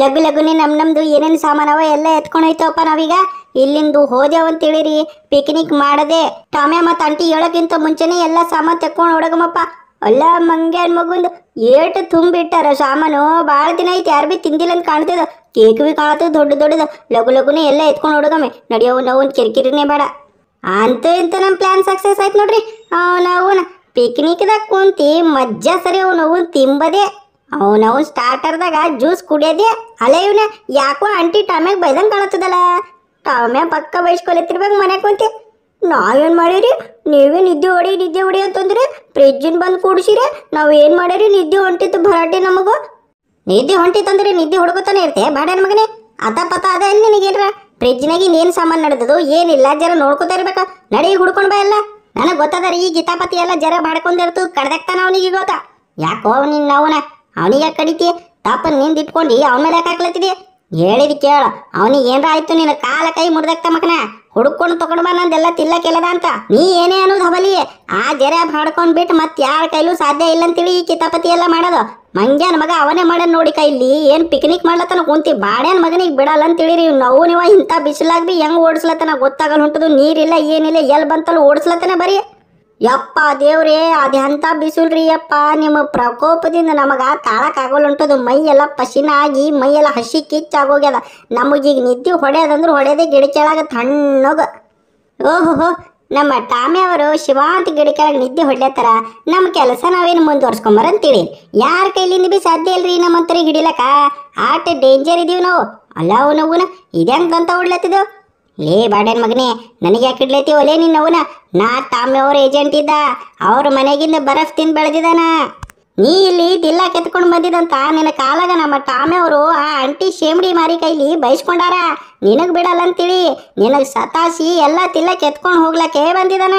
ಲಗು ಲಘುನೆ ನಮ್ ನಮ್ದು ಏನೇನು ಸಾಮಾನವ ಎಲ್ಲ ಎತ್ಕೊಂಡೋಯ್ತವಪ್ಪ ನಾವೀಗ ಇಲ್ಲಿಂದು ಹೋದೆವು ಅಂತೇಳಿರಿ ಪಿಕ್ನಿಕ್ ಮಾಡದೆ ಟಾಮೆ ಮತ್ತು ಅಂಟಿ ಹೇಳೋಕ್ಕಿಂತ ಮುಂಚೆನೇ ಎಲ್ಲ ಸಾಮಾನು ತೆಕ್ಕೊಂಡು ಹೊಡಗಮಪ್ಪ ಅಲ್ಲ ಮಂಗೆ ಮಗುಂದು ಏಟು ತುಂಬಿಟ್ಟಾರ ಸಾಮಾನು ಭಾಳ ದಿನ ಐತೆ ಯಾರು ಭೀ ತಿಂದಿಲ್ಲ ಅಂತ ಕಾಣ್ತದ ಕೇಕ್ ಭೀ ಕಾಣ್ತದ ದೊಡ್ಡ ದೊಡ್ಡದ ಲಗು ಲಘುನೆ ಎಲ್ಲ ಎತ್ಕೊಂಡು ಹೊಡಗಮ್ಮೆ ನಡೆಯವು ನಾವು ಒಂದು ಕಿರಿಕಿರಿನೇ ಬೇಡ ಅಂತ ಇಂತ ನಮ್ಮ ಪ್ಲ್ಯಾನ್ ಸಕ್ಸಸ್ ಆಯ್ತು ನೋಡ್ರಿ ನಾವು ಪಿಕ್ನಿಕ್ದಾಗ ಕುಂತಿ ಮಜ್ಜಾ ಸರಿ ಅವು ನೋವು ತಿಂಬದೇ ನಾವು ಸ್ಟಾರ್ಟರ್ದಾಗ ಜ್ಯೂಸ್ ಕುಡಿಯೋದೇ ಅಲ್ಲ ಇವನ ಯಾಕೋ ಆಂಟಿ ಟಮ್ಯಾಗ ಬೈದಂಗೆ ಕಾಣುತ್ತದಲ್ಲ ಟಮ್ಯಾಗ ಪಕ್ಕ ಬೈಸ್ಕೊಲತ್ತಿರ್ಬೇಕು ಮನೆ ಕುಂತಿ ನಾವೇನು ಮಾಡೀರಿ ನೀವೇ ನಿದ್ದೆ ಹೊಡಿ ನಿದ್ದೆ ಹೊಡಿ ಅಂತಂದ್ರೆ ಫ್ರಿಜ್ಜಿನ ಬಂದು ಕೂಡಿಸಿರಿ ನಾವು ಏನು ಮಾಡೀರಿ ನಿದ್ದೆ ಹೊಂಟಿತ್ತು ಭರಾಟೆ ನಮಗೂ ನಿದ್ದೆ ಹೊಂಟಿತ್ತಂದ್ರೆ ನಿದ್ದೆ ಹುಡುಗತಾನೆ ಇರ್ತೆ ಬೇಡ ಮಗನೇ ಅದ ಪತ ಅದ ಏನು ನಿನಗೇನ್ರ ಫ್ರಿಜ್ನಾಗ ಇನ್ನೇನು ಸಾಮಾನು ನಡೆದದು ಏನಿಲ್ಲ ಜರ ನೋಡ್ಕೊತಾ ಇರ್ಬೇಕ ನಡಿ ಹುಡ್ಕೊಂಡು ಬಾ ಎಲ್ಲ ನನಗೆ ಗೊತ್ತದ ರೀ ಈ ಗೀತಾಪತಿ ಎಲ್ಲ ಜರ ಮಾಡ್ಕೊಂಡಿರ್ತು ಕಡ್ದಾಗ್ತಾನ ಅವನಿಗೆ ಗೊತ್ತಾ ಯಾಕೋ ನಿನ್ನ ಅವನ ಅವನಿಗೆ ಕಡಿತಿ ತಾಪನ್ ನಿಂದ ಇಟ್ಕೊಂಡು ಅವನ ಮೇಲೆ ಹಾಕ್ಲತ್ತಿದಿ ಹೇಳಿದ್ ಕೇಳ ಅವನಿಗೆ ಏನರ ಆಯ್ತು ನಿನ್ನ ಕಾಲ ಕೈ ಮುರಿದಕ್ಕ ಮಕನ ಹುಡುಕೊಂಡು ತಗೊಂಡ್ ಬಾ ನಂದೆಲ್ಲ ಎಲ್ಲದ ಅಂತ ನೀ ಏನೇ ಅನ್ನೋದು ಹಬಲಿ ಆ ಜರೆ ಹಾಡ್ಕೊಂಡ್ ಬಿಟ್ಟು ಮತ್ತೆ ಯಾರ ಕೈಲೂ ಸಾಧ್ಯ ಇಲ್ಲ ಅಂತೇಳಿ ಈ ಕಿತಾಪತಿ ಎಲ್ಲ ಮಾಡೋದು ಮಂಗ್ಯಾನ ಮಗ ಅವನೇ ಮಾಡ ನೋಡಿ ಕೈಲಿ ಏನು ಪಿಕ್ನಿಕ್ ಮಾಡ್ಲತ್ತನ ಕುಂತಿ ಬಾಡ್ಯಾನ ಮಗನಿಗೆ ಬಿಡಲ್ಲ ಅಂತೇಳಿರಿ ನೋವು ನೀವು ಇಂಥ ಬಿಸಿಲಾಗ ಬಿ ಹೆಂಗೆ ಓಡಿಸ್ಲತ್ತನ ಗೊತ್ತಾಗಲ್ಲ ಹೊಂಟದು ನೀರಿಲ್ಲ ಏನಿಲ್ಲ ಎಲ್ಲಿ ಬಂತಲ್ಲ ಓಡಿಸ್ಲತ್ತನ ಬರೀ ಯಪ್ಪ ದೇವ್ರಿ ಅದೆಂತ ಬಿಸಿಲ್ರಿ ಯಪ್ಪ ನಿಮ್ಮ ಪ್ರಕೋಪದಿಂದ ನಮಗೆ ಉಂಟದು ಮೈ ಎಲ್ಲ ಪಶಿನ ಆಗಿ ಮೈಯೆಲ್ಲ ಹಸಿ ಕಿಚ್ಚಾಗೋಗ್ಯದ ನಮಗೀಗ ನಿದ್ದೆ ಹೊಡೆಯದೆ ಹೊಡೆಯದೆ ಕೆಳಗ ತಣ್ಣಗ ಓಹೋ ನಮ್ಮ ಟಾಮಿ ಅವರು ಶಿವಾಂತ ಕೆಳಗ ನಿದ್ದೆ ಹೊಡ್ಲತ್ತಾರ ನಮ್ಮ ಕೆಲಸ ನಾವೇನು ಮುಂದುವರ್ಸ್ಕೊಂಬರಂತೀವಿ ಯಾರ ಕೈಲಿಂದ ಬಿ ಸಾಧ್ಯ ಇಲ್ರಿ ನಮ್ಮಂತರಿ ಹಿಡಿಲಕ್ಕ ಆಟ ಡೇಂಜರ್ ಇದೀವಿ ನಾವು ಅಲ್ಲ ಅವನಗುನ ಅಂತ ಹೊಡ್ಲತ್ತಿದ್ದೆವು ಲೇ ಬಾಡೇನ್ ಮಗನೇ ನನಗೆ ಯಾಕೆ ಇಡ್ಲೈತಿ ಒಲೆ ನಿನ್ನ ಅವನ ನಾ ತಾಮ್ಯವ್ರ ಏಜೆಂಟ್ ಇದ್ದ ಅವ್ರ ಮನೆಗಿಂದ ಬರಫ್ ತಿಂದು ಬೆಳೆದಿದ್ದಾನ ನೀ ಇಲ್ಲಿ ದಿಲ್ಲ ಕೆತ್ಕೊಂಡು ಬಂದಿದಂತ ನಿನ್ನ ಕಾಲಾಗ ನಮ್ಮ ಅವರು ಆ ಅಂಟಿ ಶೇಮಡಿ ಮಾರಿ ಕೈಲಿ ಬಯಸ್ಕೊಂಡಾರ ನಿನಗೆ ಬಿಡಲ್ಲ ಅಂತೇಳಿ ನಿನಗೆ ಸತಾಸಿ ಎಲ್ಲ ತಿಲ್ಲ ಕೆತ್ಕೊಂಡು ಹೋಗ್ಲಕ್ಕೆ ಬಂದಿದನ